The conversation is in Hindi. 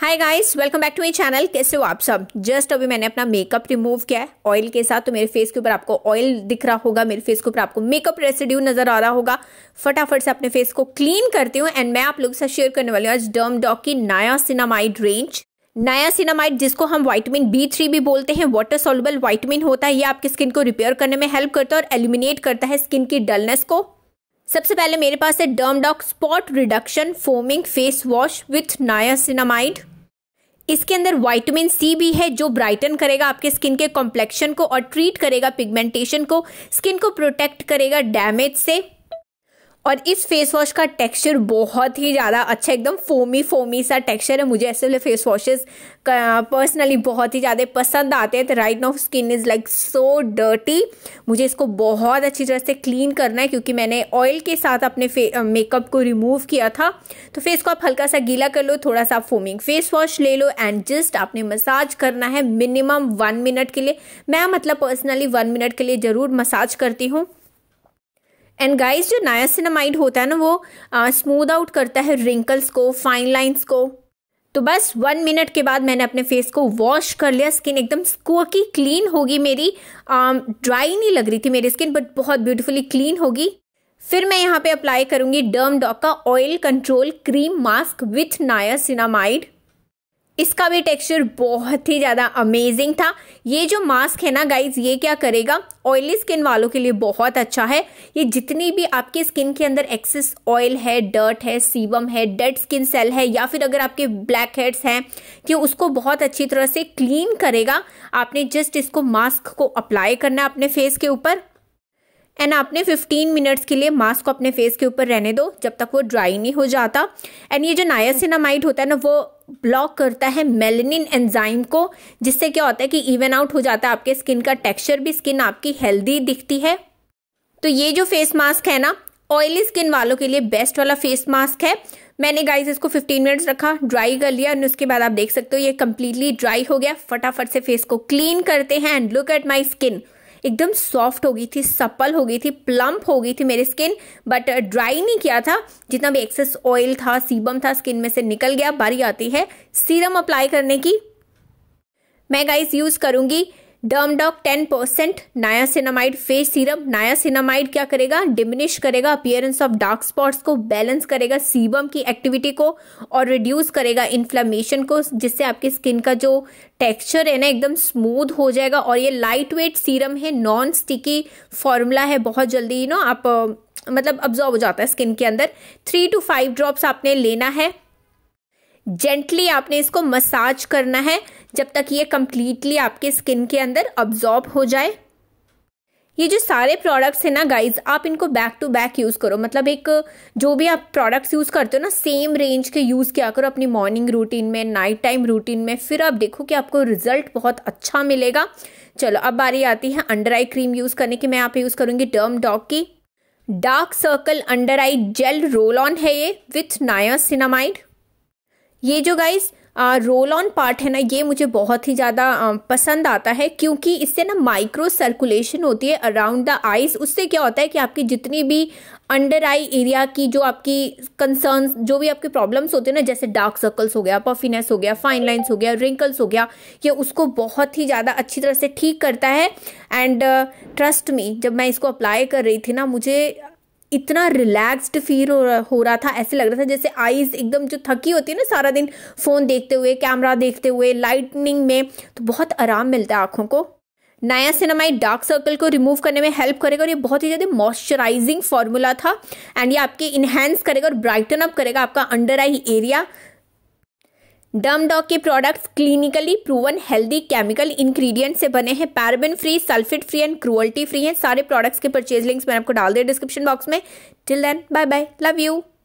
hi guys welcome back to my channel कैसे हो आप सब जस्ट अभी मैंने अपना मेकअप रिमूव किया है ऑयल के साथ तो मेरे फेस के ऊपर आपको ऑयल दिख रहा होगा मेरे फेस के ऊपर आपको मेकअप रेसिड्यू नजर आ रहा होगा फटाफट से अपने फेस को क्लीन करती हूँ एंड मैं आप लोगों के साथ शेयर करने वाली हूँ आज डर्म डॉक की नया सिनामाइड रेंज नया सिनामाइड जिसको हम वाइटमिन बी थ्री भी बोलते हैं वाटर सोलबल वाइटमिन होता है ये आपकी स्किन को रिपेयर करने में हेल्प करता है और एलिमिनेट करता है स्किन की डलनेस को सबसे पहले मेरे पास है Derm Doc spot reduction foaming face wash with niacinamide इसके अंदर वाइटमिन सी भी है जो ब्राइटन करेगा आपके स्किन के कॉम्प्लेक्शन को और ट्रीट करेगा पिगमेंटेशन को स्किन को प्रोटेक्ट करेगा डैमेज से और इस फेस वॉश का टेक्सचर बहुत ही ज़्यादा अच्छा एकदम फोमी फोमी सा टेक्सचर है मुझे ऐसे वाले फेस वॉशेस पर्सनली बहुत ही ज़्यादा पसंद आते हैं तो right now skin is like so dirty मुझे इसको बहुत अच्छी तरह से क्लीन करना है क्योंकि मैंने ऑयल के साथ अपने मेकअप को रिमूव किया था तो फेस को आप हल्का सा गीला कर लो थोड़ा सा फोमिंग फेस वॉश ले लो एंड जस्ट आपने मसाज करना है मिनिमम वन मिनट के लिए मैं मतलब पर्सनली वन मिनट के लिए ज़रूर मसाज करती हूँ एंड गाइस जो नायासिनामाइड होता है ना वो स्मूद आउट करता है रिंकल्स को फाइन लाइंस को तो बस वन मिनट के बाद मैंने अपने फेस को वॉश कर लिया स्किन एकदम स्कोकी क्लीन होगी मेरी ड्राई नहीं लग रही थी मेरी स्किन बट बहुत ब्यूटीफुली क्लीन होगी फिर मैं यहाँ पे अप्लाई करूंगी डर्म डॉक का oil control cream mask with niacinamide इसका भी टेक्सचर बहुत ही ज़्यादा अमेजिंग था ये जो मास्क है ना गाइज ये क्या करेगा ऑयली स्किन वालों के लिए बहुत अच्छा है ये जितनी भी आपकी स्किन के अंदर एक्सेस ऑयल है डर्ट है सीबम है डेड स्किन सेल है या फिर अगर आपके ब्लैक हेड्स हैं कि उसको बहुत अच्छी तरह से क्लीन करेगा आपने जस्ट इसको मास्क को अप्लाई करना है अपने फेस के ऊपर एंड आपने 15 मिनट्स के लिए मास्क को अपने फेस के ऊपर रहने दो जब तक वो ड्राई नहीं हो जाता एंड ये जो नायासिनामाइड होता है ना वो ब्लॉक करता है मेलेनिन एंजाइम को जिससे क्या होता है कि इवन आउट हो जाता है आपके स्किन का टेक्सचर भी स्किन आपकी हेल्दी दिखती है तो ये जो फेस मास्क है ना ऑयली स्किन वालों के लिए बेस्ट वाला फेस मास्क है मैंने गाइस इसको 15 मिनट्स रखा ड्राई कर लिया और उसके बाद आप देख सकते हो ये कम्प्लीटली ड्राई हो गया फटाफट से फेस को क्लीन करते हैं and look at my skin एकदम सॉफ्ट हो गई थी सप्पल हो गई थी प्लम्प हो गई थी मेरी स्किन बट ड्राई uh, नहीं किया था जितना भी एक्सेस ऑयल था सीबम था स्किन में से निकल गया बारी आती है सीरम अप्लाई करने की मैं गाइस यूज़ करूंगी Dermdoc ten percent niacinamide face serum niacinamide क्या करेगा डिमिनिश करेगा अपियरेंस ऑफ डार्क स्पॉट्स को बैलेंस करेगा सीबम की एक्टिविटी को और रिड्यूस करेगा इन्फ्लामेशन को जिससे आपकी स्किन का जो टेक्सचर है ना एकदम स्मूथ हो जाएगा और ये लाइट वेट सीरम है नॉन स्टिकी फॉर्मूला है बहुत जल्दी यू नो आप मतलब अब्जॉर्व हो जाता है स्किन के अंदर थ्री टू फाइव ड्रॉप्स आपने लेना है जेंटली आपने इसको मसाज करना है जब तक ये कम्प्लीटली आपके स्किन के अंदर अब्जॉर्ब हो जाए ये जो सारे प्रोडक्ट्स हैं ना गाइज आप इनको बैक टू बैक यूज़ करो मतलब एक जो भी आप प्रोडक्ट्स यूज़ करते हो ना सेम रेंज के यूज़ किया करो अपनी मॉर्निंग रूटीन में नाइट टाइम रूटीन में फिर आप देखो कि आपको रिजल्ट बहुत अच्छा मिलेगा चलो अब बारी आती है अंडर आई क्रीम यूज़ करने की मैं यहाँ पे यूज़ करूँगी डर्म डॉग की dark circle under eye gel roll on है ये विथ नायसिनामाइड ये जो गाइस रोल ऑन पार्ट है ना ये मुझे बहुत ही ज़्यादा पसंद आता है क्योंकि इससे ना माइक्रो सर्कुलेशन होती है अराउंड द आइज उससे क्या होता है कि आपकी जितनी भी अंडर आई एरिया की जो आपकी कंसर्न्स जो भी आपके प्रॉब्लम्स होते हैं ना जैसे डार्क सर्कल्स हो गया पफिनेस हो गया फाइन लाइन्स हो गया रिंकल्स हो गया ये उसको बहुत ही ज़्यादा अच्छी तरह से ठीक करता है एंड ट्रस्ट मी जब मैं इसको अप्लाई कर रही थी ना मुझे इतना रिलैक्स्ड फील हो रहा था ऐसे लग रहा था जैसे आईज एकदम जो थकी होती है ना सारा दिन फ़ोन देखते हुए कैमरा देखते हुए लाइटनिंग में तो बहुत आराम मिलता है आंखों को नया सिनेमाई डार्क सर्कल को रिमूव करने में हेल्प करेगा और ये बहुत ही ज़्यादा मॉइस्चराइजिंग फॉर्मूला था एंड ये आपके इन्हेंस करेगा और ब्राइटन अप करेगा आपका under eye area Derm Doc के products clinically proven healthy chemical ingredient से बने हैं paraben free sulphate free and cruelty free हैं सारे प्रोडक्ट्स के परचेज लिंक्स मैंने आपको डाल दिए डिस्क्रिप्शन बॉक्स में till then bye bye love you